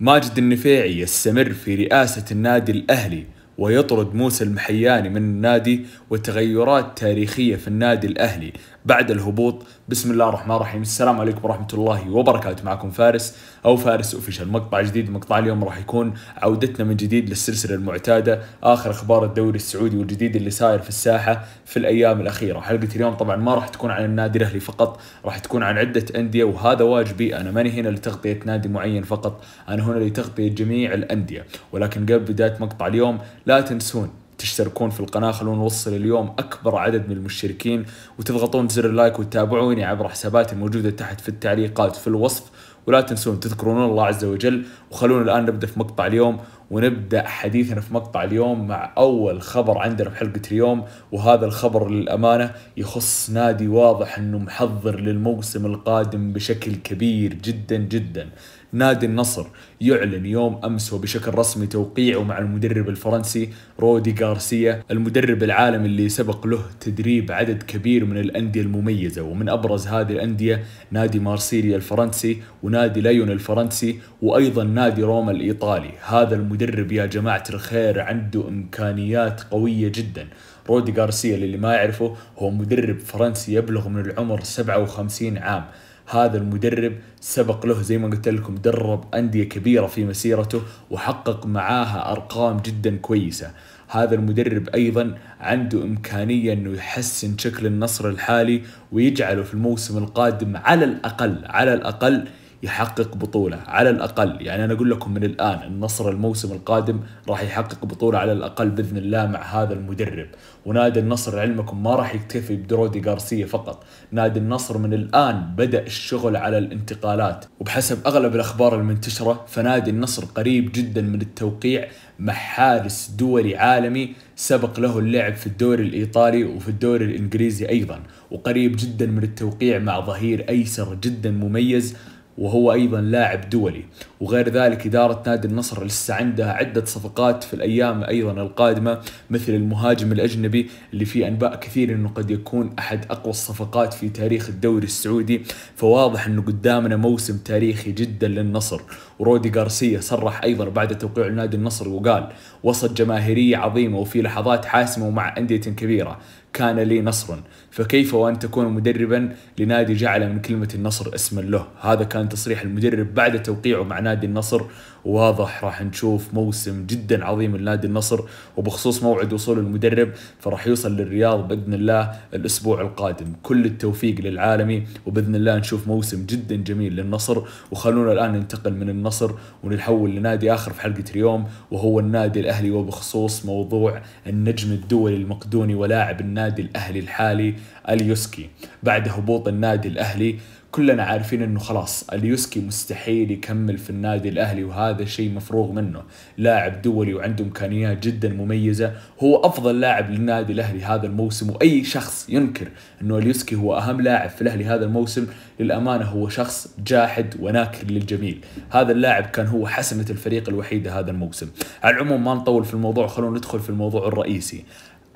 ماجد النفيعي يستمر في رئاسة النادي الأهلي ويطرد موسى المحياني من النادي وتغيرات تاريخية في النادي الأهلي بعد الهبوط بسم الله الرحمن الرحيم السلام عليكم ورحمة الله وبركاته معكم فارس أو فارس أوفيشال مقطع جديد مقطع اليوم راح يكون عودتنا من جديد للسلسلة المعتادة آخر أخبار الدوري السعودي والجديد اللي صاير في الساحة في الأيام الأخيرة حلقة اليوم طبعا ما راح تكون عن النادي الأهلي فقط راح تكون عن عدة أندية وهذا واجبي أنا ماني هنا لتغطية نادي معين فقط أنا هنا لتغطية جميع الأندية ولكن قبل بداية مقطع اليوم لا تنسون تشتركون في القناة خلونا نوصل اليوم أكبر عدد من المشتركين وتضغطون زر اللايك وتتابعوني عبر حساباتي الموجودة تحت في التعليقات في الوصف ولا تنسون تذكرون الله عز وجل وخلونا الآن نبدأ في مقطع اليوم ونبدا حديثنا في مقطع اليوم مع اول خبر عندنا في حلقه اليوم وهذا الخبر للامانه يخص نادي واضح انه محضر للموسم القادم بشكل كبير جدا جدا نادي النصر يعلن يوم امس وبشكل رسمي توقيعه مع المدرب الفرنسي رودي غارسيا المدرب العالمي اللي سبق له تدريب عدد كبير من الانديه المميزه ومن ابرز هذه الانديه نادي مارسيليا الفرنسي ونادي ليون الفرنسي وايضا نادي روما الايطالي هذا المدرب مدرب يا جماعة الخير عنده إمكانيات قوية جدا رودي غارسيا للي ما يعرفه هو مدرب فرنسي يبلغ من العمر 57 عام هذا المدرب سبق له زي ما قلت لكم درب أندية كبيرة في مسيرته وحقق معاها أرقام جدا كويسة هذا المدرب أيضا عنده إمكانية أنه يحسن شكل النصر الحالي ويجعله في الموسم القادم على الأقل على الأقل يحقق بطولة على الأقل يعني أنا أقول لكم من الآن النصر الموسم القادم راح يحقق بطولة على الأقل بإذن الله مع هذا المدرب ونادي النصر علمكم ما راح يكتفي بدرودي غارسيا فقط نادي النصر من الآن بدأ الشغل على الانتقالات وبحسب أغلب الأخبار المنتشرة فنادي النصر قريب جدا من التوقيع مع حارس دولي عالمي سبق له اللعب في الدوري الإيطالي وفي الدوري الإنجليزي أيضا وقريب جدا من التوقيع مع ظهير أيسر جدا مميز وهو أيضا لاعب دولي وغير ذلك إدارة نادي النصر لسه عندها عدة صفقات في الأيام أيضا القادمة مثل المهاجم الأجنبي اللي في أنباء كثير أنه قد يكون أحد أقوى الصفقات في تاريخ الدوري السعودي فواضح أنه قدامنا موسم تاريخي جدا للنصر ورودي غارسيا صرح أيضا بعد توقيع نادي النصر وقال وسط جماهيرية عظيمة وفي لحظات حاسمة ومع أندية كبيرة كان لي نصر فكيف وأن تكون مدربا لنادي جعل من كلمة النصر اسما له هذا كان تصريح المدرب بعد توقيعه مع نادي النصر واضح راح نشوف موسم جدا عظيم لنادي النصر وبخصوص موعد وصول المدرب فراح يوصل للرياض باذن الله الاسبوع القادم كل التوفيق للعالمي وباذن الله نشوف موسم جدا جميل للنصر وخلونا الان ننتقل من النصر ونحول لنادي اخر في حلقه اليوم وهو النادي الاهلي وبخصوص موضوع النجم الدولي المقدوني ولاعب النادي الاهلي الحالي اليوسكي بعد هبوط النادي الاهلي كلنا عارفين انه خلاص اليوسكي مستحيل يكمل في النادي الاهلي وهذا شيء مفروغ منه لاعب دولي وعنده امكانيات جدا مميزه هو افضل لاعب للنادي الاهلي هذا الموسم واي شخص ينكر انه اليوسكي هو اهم لاعب في الاهلي هذا الموسم للامانه هو شخص جاحد وناكر للجميل هذا اللاعب كان هو حسنه الفريق الوحيده هذا الموسم على العموم ما نطول في الموضوع خلونا ندخل في الموضوع الرئيسي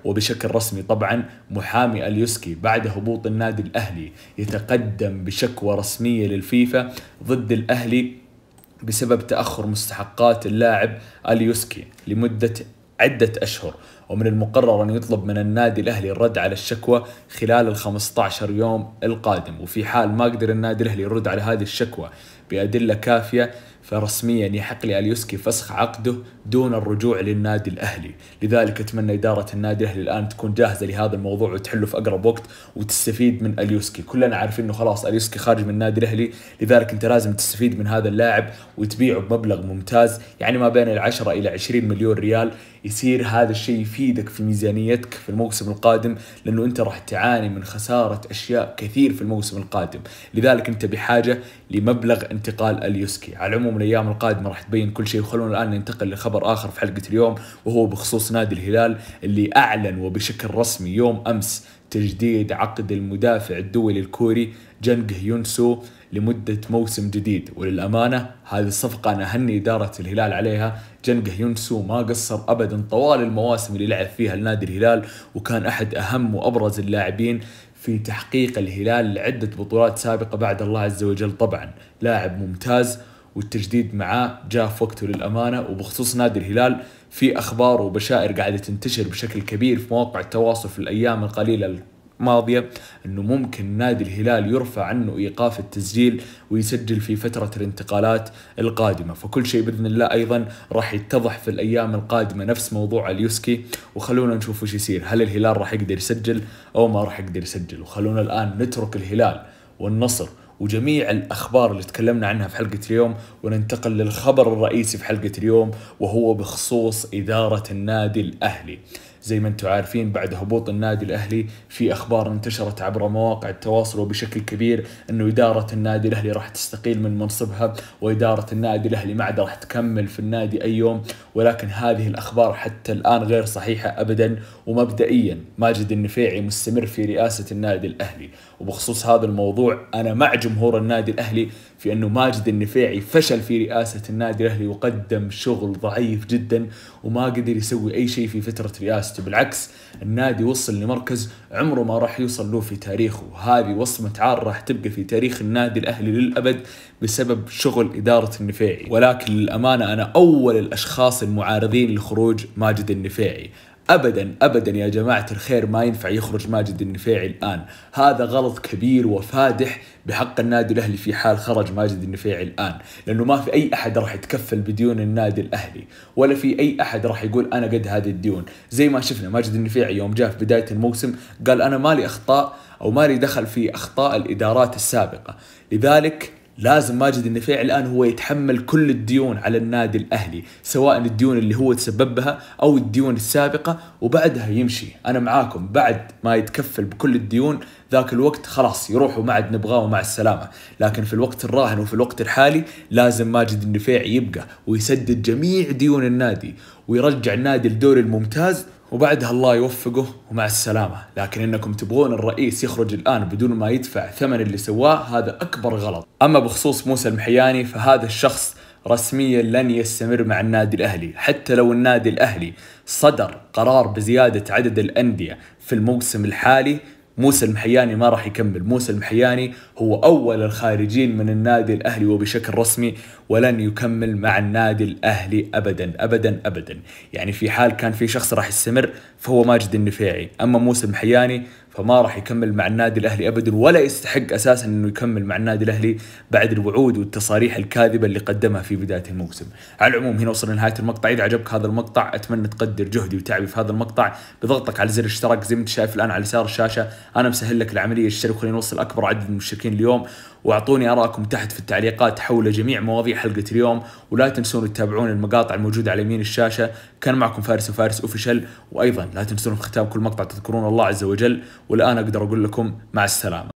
وبشكل رسمي طبعا محامي اليوسكي بعد هبوط النادي الأهلي يتقدم بشكوى رسمية للفيفا ضد الأهلي بسبب تأخر مستحقات اللاعب اليوسكي لمدة عدة أشهر ومن المقرر أن يطلب من النادي الأهلي الرد على الشكوى خلال ال 15 يوم القادم وفي حال ما قدر النادي الأهلي يرد على هذه الشكوى بأدلة كافية فرسميا يحق لأليوسكي فسخ عقده دون الرجوع للنادي الأهلي لذلك أتمنى إدارة النادي الأهلي الآن تكون جاهزة لهذا الموضوع وتحله في أقرب وقت وتستفيد من أليوسكي كلنا عارفين أنه خلاص أليوسكي خارج من النادي الأهلي لذلك أنت لازم تستفيد من هذا اللاعب وتبيعه بمبلغ ممتاز يعني ما بين العشرة إلى 20 مليون ريال يصير هذا الشيء يفيدك في ميزانيتك في الموسم القادم لأنه أنت راح تعاني من خسارة أشياء كثير في الموسم القادم لذلك أنت بحاجة لمبلغ انتقال أليوسكي على العموم الايام القادمه راح تبين كل شيء وخلونا الان ننتقل لخبر اخر في حلقه اليوم وهو بخصوص نادي الهلال اللي اعلن وبشكل رسمي يوم امس تجديد عقد المدافع الدولي الكوري جنغ يونسو لمدة موسم جديد وللأمانة هذه الصفقة أنا أهني إدارة الهلال عليها جنغ يونسو ما قصر أبدا طوال المواسم اللي لعب فيها النادي الهلال وكان أحد أهم وأبرز اللاعبين في تحقيق الهلال لعدة بطولات سابقة بعد الله عز وجل طبعا لاعب ممتاز والتجديد معاه جاء في وقته للأمانة وبخصوص نادي الهلال في أخبار وبشائر قاعدة تنتشر بشكل كبير في مواقع التواصل في الأيام القليلة الماضية أنه ممكن نادي الهلال يرفع عنه إيقاف التسجيل ويسجل في فترة الانتقالات القادمة فكل شيء بإذن الله أيضا راح يتضح في الأيام القادمة نفس موضوع اليوسكي وخلونا نشوف وش يصير هل الهلال راح يقدر يسجل أو ما راح يقدر يسجل وخلونا الآن نترك الهلال والنصر وجميع الأخبار اللي تكلمنا عنها في حلقة اليوم وننتقل للخبر الرئيسي في حلقة اليوم وهو بخصوص إدارة النادي الأهلي زي ما انتم عارفين بعد هبوط النادي الاهلي في اخبار انتشرت عبر مواقع التواصل وبشكل كبير انه اداره النادي الاهلي راح تستقيل من منصبها واداره النادي الاهلي ما عاد راح تكمل في النادي اي يوم ولكن هذه الاخبار حتى الان غير صحيحه ابدا ومبدئيا ماجد النفيعي مستمر في رئاسه النادي الاهلي وبخصوص هذا الموضوع انا مع جمهور النادي الاهلي في انه ماجد النفيعي فشل في رئاسه النادي الاهلي وقدم شغل ضعيف جدا وما قدر يسوي اي شيء في فتره رئاسته بالعكس النادي وصل لمركز عمره ما راح يوصل له في تاريخه وهذه وصمه عار راح تبقى في تاريخ النادي الاهلي للابد بسبب شغل اداره النفيعي ولكن للامانه انا اول الاشخاص المعارضين لخروج ماجد النفيعي ابدا ابدا يا جماعه الخير ما ينفع يخرج ماجد النفيعي الان، هذا غلط كبير وفادح بحق النادي الاهلي في حال خرج ماجد النفيعي الان، لانه ما في اي احد راح يتكفل بديون النادي الاهلي، ولا في اي احد راح يقول انا قد هذه الديون، زي ما شفنا ماجد النفيعي يوم جاء في بدايه الموسم قال انا مالي اخطاء او مالي دخل في اخطاء الادارات السابقه، لذلك لازم ماجد النفيع الان هو يتحمل كل الديون على النادي الاهلي سواء الديون اللي هو تسبب بها او الديون السابقه وبعدها يمشي انا معاكم بعد ما يتكفل بكل الديون ذاك الوقت خلاص يروح وما عاد نبغاه ومع السلامه لكن في الوقت الراهن وفي الوقت الحالي لازم ماجد النفيع يبقى ويسدد جميع ديون النادي ويرجع النادي الدوري الممتاز وبعدها الله يوفقه ومع السلامة لكن إنكم تبغون الرئيس يخرج الآن بدون ما يدفع ثمن اللي سواه هذا أكبر غلط أما بخصوص موسى المحياني فهذا الشخص رسميا لن يستمر مع النادي الأهلي حتى لو النادي الأهلي صدر قرار بزيادة عدد الأندية في الموسم الحالي موسى المحياني ما راح يكمل موسى المحياني هو أول الخارجين من النادي الأهلي وبشكل رسمي ولن يكمل مع النادي الأهلي أبدا أبدا أبدا يعني في حال كان في شخص راح يستمر فهو ماجد النفيعي أما موسى المحياني فما راح يكمل مع النادي الاهلي ابدا ولا يستحق اساسا انه يكمل مع النادي الاهلي بعد الوعود والتصاريح الكاذبه اللي قدمها في بدايه الموسم. على العموم هنا وصلنا لنهايه المقطع اذا عجبك هذا المقطع اتمنى تقدر جهدي وتعبي في هذا المقطع بضغطك على زر الاشتراك زي ما انت شايف الان على يسار الشاشه انا مسهل لك العمليه اشترك خلينا نوصل اكبر عدد من المشتركين اليوم واعطوني ارائكم تحت في التعليقات حول جميع مواضيع حلقه اليوم ولا تنسون تتابعون المقاطع الموجوده على يمين الشاشه كان معكم فارس وفارس اوفيشال وايضا لا تنسون في ختام كل مقطع تذكرون الله عز وجل والان اقدر اقول لكم مع السلامه